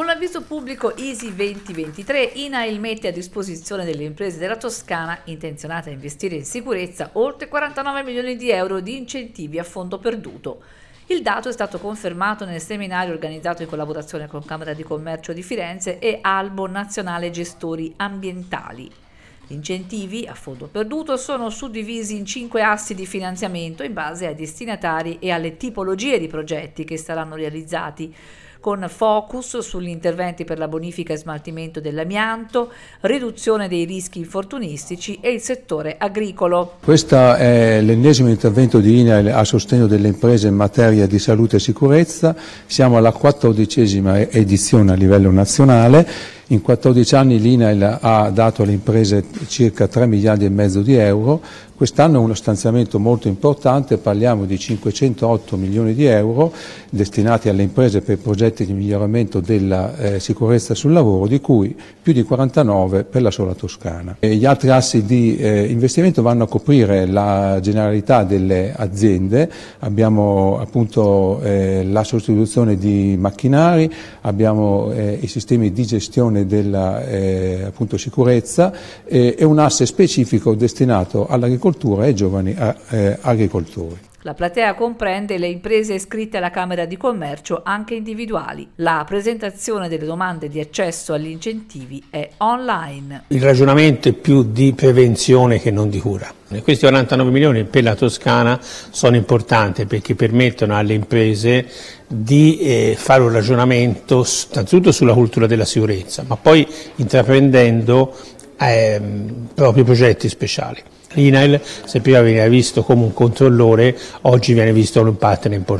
Con l'avviso pubblico ISI 2023, INAIL mette a disposizione delle imprese della Toscana intenzionate a investire in sicurezza oltre 49 milioni di euro di incentivi a fondo perduto. Il dato è stato confermato nel seminario organizzato in collaborazione con Camera di Commercio di Firenze e Albo Nazionale Gestori Ambientali gli incentivi a fondo perduto sono suddivisi in cinque assi di finanziamento in base ai destinatari e alle tipologie di progetti che saranno realizzati con focus sugli interventi per la bonifica e smaltimento dell'amianto, riduzione dei rischi infortunistici e il settore agricolo. Questo è l'ennesimo intervento di INAIL a sostegno delle imprese in materia di salute e sicurezza. Siamo alla quattordicesima edizione a livello nazionale in 14 anni l'INAIL ha dato alle imprese circa 3 miliardi e mezzo di euro, quest'anno uno stanziamento molto importante, parliamo di 508 milioni di euro destinati alle imprese per progetti di miglioramento della eh, sicurezza sul lavoro, di cui più di 49 per la sola Toscana. E gli altri assi di eh, investimento vanno a coprire la generalità delle aziende, abbiamo appunto eh, la sostituzione di macchinari, abbiamo eh, i sistemi di gestione questione della eh, appunto, sicurezza eh, e un asse specifico destinato all'agricoltura e ai giovani eh, eh, agricoltori. La platea comprende le imprese iscritte alla Camera di Commercio, anche individuali. La presentazione delle domande di accesso agli incentivi è online. Il ragionamento è più di prevenzione che non di cura eh, questi 49 milioni per la Toscana sono importanti perché permettono alle imprese di eh, fare un ragionamento innanzitutto sulla cultura della sicurezza, ma poi intraprendendo eh, propri progetti speciali. L'INAIL, se prima veniva visto come un controllore, oggi viene visto come un partner importante.